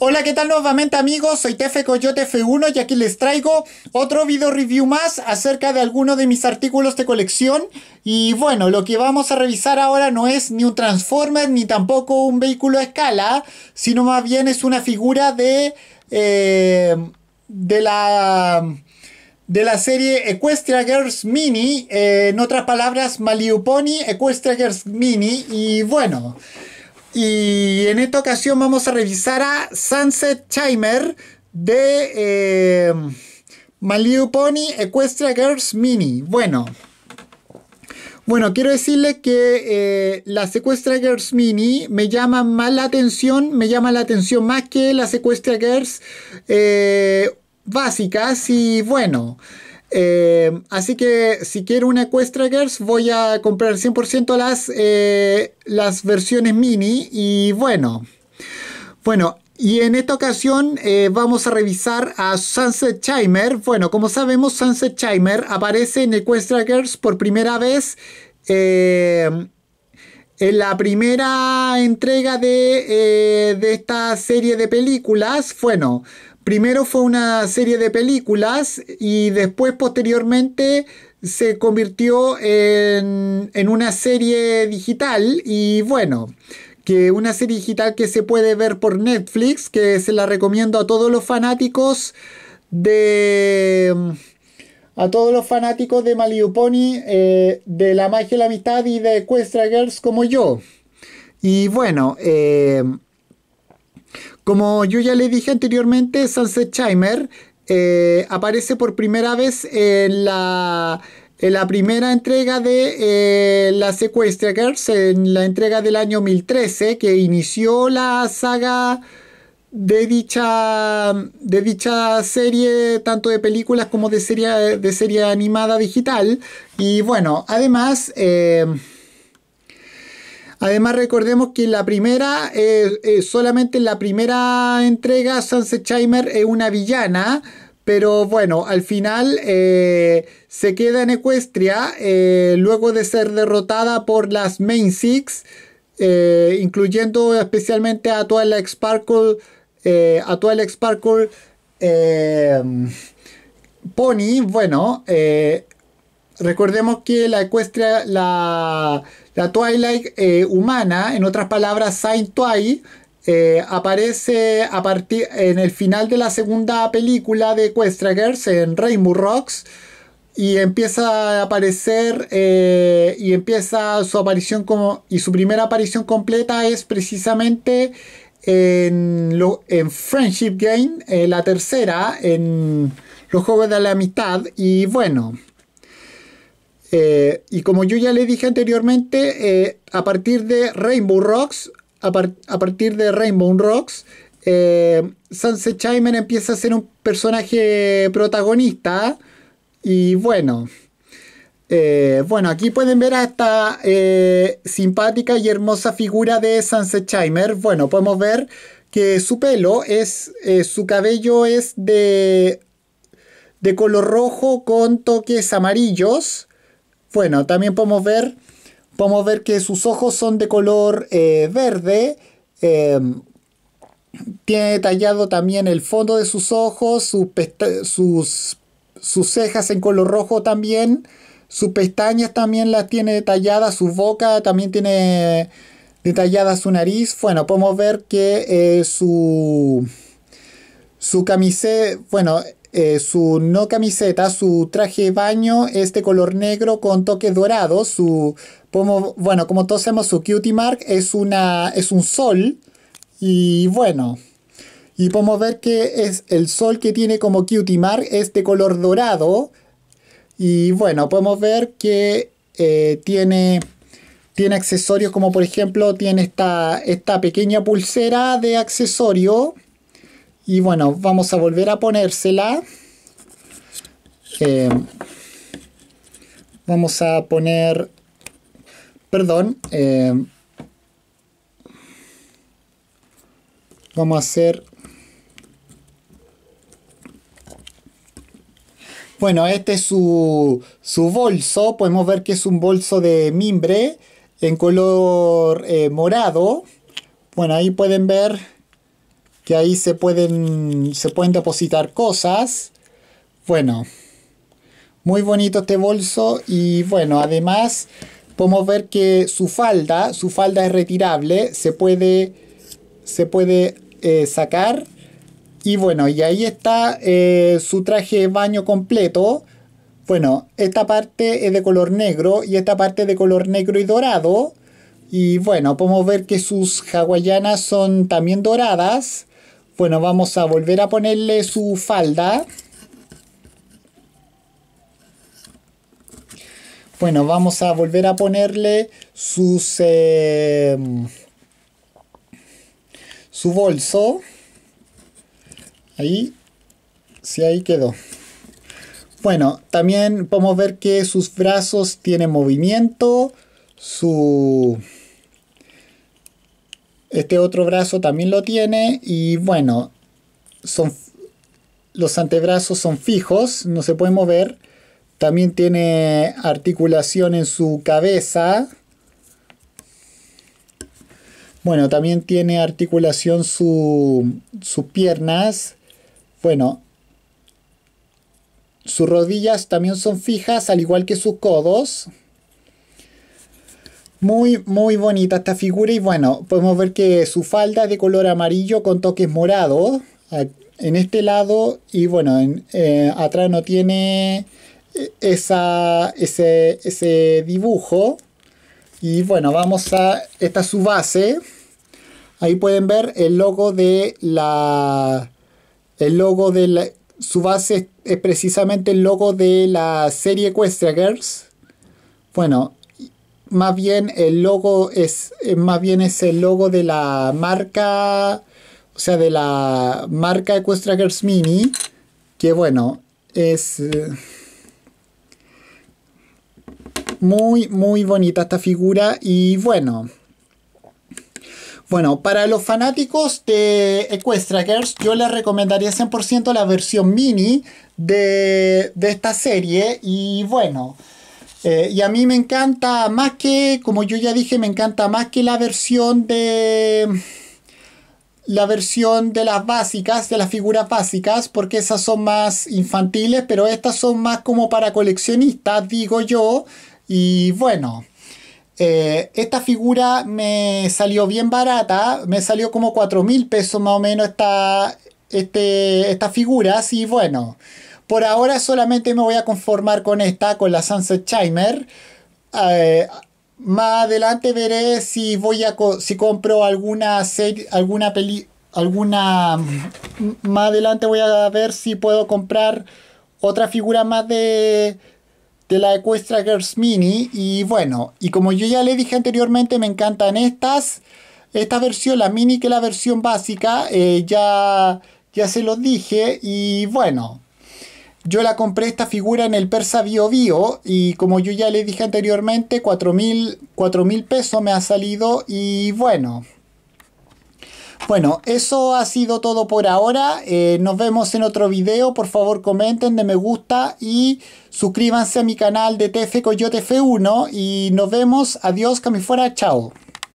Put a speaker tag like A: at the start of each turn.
A: Hola, ¿qué tal nuevamente amigos? Soy Tefe Coyote F1 y aquí les traigo otro video review más acerca de alguno de mis artículos de colección. Y bueno, lo que vamos a revisar ahora no es ni un Transformer ni tampoco un vehículo a escala, sino más bien es una figura de... Eh, de la de la serie Equestria Girls Mini, eh, en otras palabras, Maliuponi Equestria Girls Mini, y bueno, y en esta ocasión vamos a revisar a Sunset Chimer de eh, My Pony Equestria Girls Mini. Bueno, bueno, quiero decirles que eh, la Sequestra Girls Mini me llama más la atención, me llama la atención más que las Sequestra Girls eh, básicas y bueno. Eh, así que si quiero una Equestria Girls voy a comprar 100% las, eh, las versiones mini y bueno. Bueno, y en esta ocasión eh, vamos a revisar a Sunset Chimer. Bueno, como sabemos Sunset Chimer aparece en Equestria Girls por primera vez en la primera entrega de, de, esta serie de películas, bueno, Primero fue una serie de películas y después posteriormente se convirtió en, una serie digital y bueno, que una serie digital que se puede ver por Netflix, que se la recomiendo a todos los fanáticos de a todos los fanáticos de Maliuponi, eh, de la magia y la amistad y de Equestria Girls como yo. Y bueno, eh, como yo ya le dije anteriormente, Sunset Chimer eh, aparece por primera vez en la, primera entrega de eh, la Sequestria Girls, en la entrega del año 2013, que inició la saga de dicha, de dicha serie, tanto de películas como de serie, de serie animada digital. Y bueno, además... Eh, Además, recordemos que la primera, eh, eh, solamente en la primera entrega, Sunset Chimer es una villana. Pero bueno, al final eh, se queda en Ecuestria luego de ser derrotada por las Main Six, incluyendo especialmente a Twilight Sparkle, a Sparkle Pony. Bueno, Recordemos que la ecuestria, la, la Twilight eh, humana, en otras palabras, Saint Twilight, eh, aparece a partir en el final de la segunda película de Equestria Girls en Rainbow Rocks y empieza a aparecer eh, y empieza su aparición como y su primera aparición completa es precisamente en, lo, en Friendship Game, la tercera, en los juegos de la amistad y bueno, eh, y como yo ya le dije anteriormente, eh, a partir de Rainbow Rocks, a, partir de Rainbow Rocks, eh, Sunset empieza a ser un personaje protagonista. Y bueno, bueno, aquí pueden ver a esta simpática y hermosa figura de Sunset Chimer. Bueno, podemos ver que su pelo es, su cabello es de, de color rojo con toques amarillos. Bueno, también podemos ver, podemos ver que sus ojos son de color eh, verde. Em, tiene detallado también el fondo de sus ojos, sus, sus, sus cejas en color rojo también. Sus pestañas también las tiene detalladas, su boca también tiene detallada su nariz. Bueno, podemos ver que eh, su, su camiseta, bueno, eh, su no camiseta, su traje de baño es de color negro con toque dorado. Su, como, bueno, como todos sabemos, su cutie mark es, una, es un sol. Y bueno, y podemos ver que es el sol que tiene como cutie mark es de color dorado. Y bueno, podemos ver que eh, tiene, tiene accesorios como por ejemplo tiene esta, esta pequeña pulsera de accesorio y bueno, vamos a volver a ponérsela. Eh, vamos a poner... Perdón. Eh, vamos a hacer... Bueno, este es su, su, bolso. Podemos ver que es un bolso de mimbre en color eh, morado. Bueno, ahí pueden ver que ahí se pueden, se pueden depositar cosas. Bueno, muy bonito este bolso y bueno, además podemos ver que su falda, su falda es retirable, se puede, se puede eh, sacar. Y bueno, y ahí está eh, su traje de baño completo. Bueno, esta parte es de color negro y esta parte de color negro y dorado. Y bueno, podemos ver que sus hawaianas son también doradas. Bueno, vamos a volver a ponerle su falda. Bueno, vamos a volver a ponerle sus, em, su bolso. Ahí, sí, ahí quedó. Bueno, también podemos ver que sus brazos tienen movimiento, su... Este otro brazo también lo tiene y bueno, son, los antebrazos son fijos, no se pueden mover. También tiene articulación en su cabeza. Bueno, también tiene articulación su, sus piernas. Bueno, sus rodillas también son fijas, al igual que sus codos. Muy, muy bonita esta figura y bueno, podemos ver que su falda es de color amarillo con toques morados eh, en este lado y bueno, en, eh, atrás no tiene eh, esa, ese, ese dibujo. Y bueno, vamos a, esta es su base. Ahí pueden ver el logo de la, el logo de la, su base es precisamente el logo de la serie Equestria Girls. Bueno, más bien el logo es eh, más bien es el logo de la marca o sea de la marca Girls Mini que bueno es eh, muy muy bonita esta figura y bueno bueno, para los fanáticos de Equestrackers, yo les recomendaría 100% la versión mini de, de esta serie. Y bueno, eh, y a mí me encanta más que, como yo ya dije, me encanta más que la versión de la versión de las básicas, de las figuras básicas, porque esas son más infantiles, pero estas son más como para coleccionistas, digo yo. Y bueno, eh, esta figura me salió bien barata, me salió como 4 mil pesos más o menos esta, este, estas figuras y bueno. Por ahora solamente me voy a conformar con esta, con la Sunset Chimer. Eh, más adelante veré si voy a si compro alguna serie, alguna peli, alguna mm, más adelante voy a ver si puedo comprar otra figura más de de la Equestria Girls Mini y bueno, y como yo ya le dije anteriormente, me encantan estas esta versión, la mini que es la versión básica, eh, ya ya se los dije y bueno, yo la compré esta figura en el Persa Bio Bio y como yo ya le dije anteriormente, 4 mil pesos me ha salido y bueno. Bueno, eso ha sido todo por ahora. Eh, nos vemos en otro video. Por favor comenten, de me gusta y suscríbanse a mi canal de TF Coyote F1 y nos vemos. Adiós, cami fuera, chao.